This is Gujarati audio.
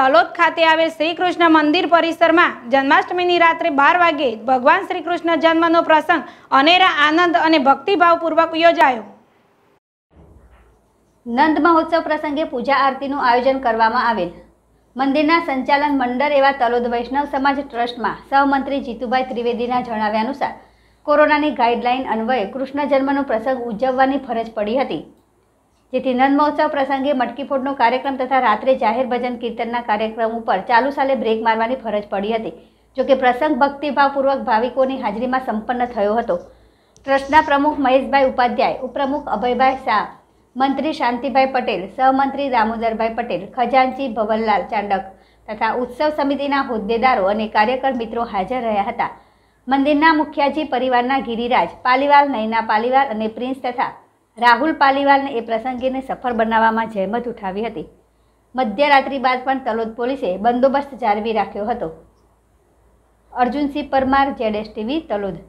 તલોદ ખાતે આવેલ શ્રી કૃષ્ણ મંદિર પરિસરમાં જન્માષ્ટમીની રાત્રે બાર વાગે ભગવાન શ્રી કૃષ્ણ જન્મનો પ્રસંગ અનેરા આનંદ અને ભક્તિભાવપૂર્વક યોજાયો નંદ મહોત્સવ પ્રસંગે પૂજા આરતીનું આયોજન કરવામાં આવેલ મંદિરના સંચાલન મંડળ એવા તલોદ વૈષ્ણવ સમાજ ટ્રસ્ટમાં સહમંત્રી જીતુભાઈ ત્રિવેદીના જણાવ્યા અનુસાર કોરોનાની ગાઈડલાઇન અન્વયે કૃષ્ણ જન્મનો પ્રસંગ ઉજવવાની ફરજ પડી હતી જેથી નંદ મહોત્સવ પ્રસંગે મટકી ફોડનો કાર્યક્રમ તથા રાત્રે જાહેર ભજન કીર્તનના કાર્યક્રમ ઉપર ચાલુ સાલે બ્રેક મારવાની ફરજ પડી હતી જોકે પ્રસંગ ભક્તિભાવપૂર્વક ભાવિકોની હાજરીમાં સંપન્ન થયો હતો ટ્રસ્ટના પ્રમુખ મહેશભાઈ ઉપાધ્યાય ઉપપ્રમુખ અભયભાઈ શાહ મંત્રી શાંતિભાઈ પટેલ સહમંત્રી દામોદરભાઈ પટેલ ખજાનચી ભવનલાલ ચાંડક તથા ઉત્સવ સમિતિના હોદ્દેદારો અને કાર્યકર મિત્રો હાજર રહ્યા હતા મંદિરના મુખ્યાજી પરિવારના ગિરિરાજ પાલીવાલ નયના પાલીવાલ અને પ્રિન્સ તથા રાહુલ પાલીવાલને એ પ્રસંગીને સફળ બનાવવામાં જહેમત ઉઠાવી હતી મધ્યરાત્રિ બાદ પણ તલોદ પોલીસે બંદોબસ્ત જાળવી રાખ્યો હતો અર્જુનસિંહ પરમાર જેડ ટીવી તલોદ